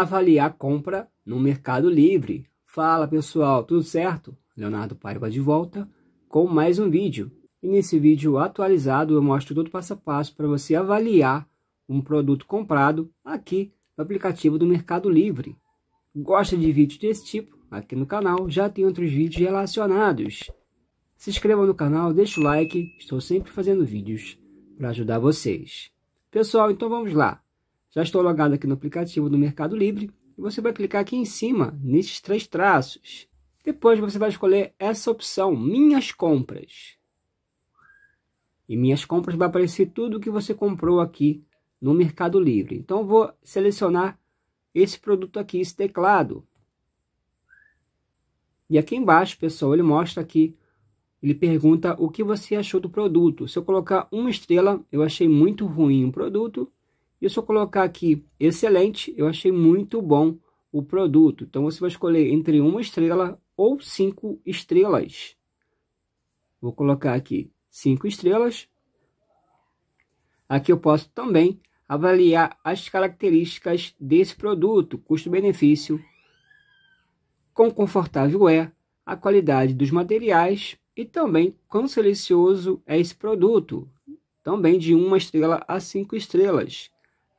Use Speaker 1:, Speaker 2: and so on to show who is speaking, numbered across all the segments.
Speaker 1: avaliar compra no Mercado Livre. Fala pessoal, tudo certo? Leonardo Paiva de volta com mais um vídeo. E nesse vídeo atualizado eu mostro todo passo a passo para você avaliar um produto comprado aqui no aplicativo do Mercado Livre. Gosta de vídeos desse tipo? Aqui no canal já tem outros vídeos relacionados. Se inscreva no canal, deixe o like, estou sempre fazendo vídeos para ajudar vocês. Pessoal, então vamos lá. Já estou logado aqui no aplicativo do Mercado Livre e você vai clicar aqui em cima nesses três traços. Depois você vai escolher essa opção, Minhas Compras. E Minhas Compras vai aparecer tudo o que você comprou aqui no Mercado Livre. Então vou selecionar esse produto aqui, esse teclado. E aqui embaixo, pessoal, ele mostra aqui, ele pergunta o que você achou do produto. Se eu colocar uma estrela, eu achei muito ruim o produto. E se eu colocar aqui excelente, eu achei muito bom o produto. Então você vai escolher entre uma estrela ou cinco estrelas. Vou colocar aqui cinco estrelas. Aqui eu posso também avaliar as características desse produto, custo-benefício, quão confortável é, a qualidade dos materiais e também quão silencioso é esse produto, também de uma estrela a cinco estrelas.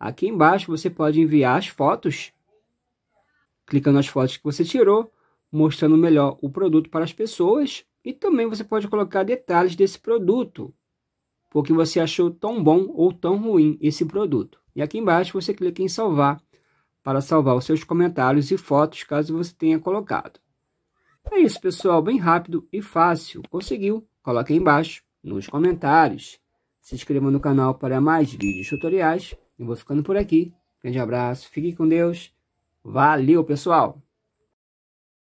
Speaker 1: Aqui embaixo você pode enviar as fotos, clicando nas fotos que você tirou, mostrando melhor o produto para as pessoas e também você pode colocar detalhes desse produto, porque você achou tão bom ou tão ruim esse produto. E aqui embaixo você clica em salvar para salvar os seus comentários e fotos caso você tenha colocado. É isso, pessoal, bem rápido e fácil. Conseguiu? Coloque aí embaixo nos comentários. Se inscreva no canal para mais vídeos tutoriais eu vou ficando por aqui. Grande abraço, fique com Deus. Valeu, pessoal!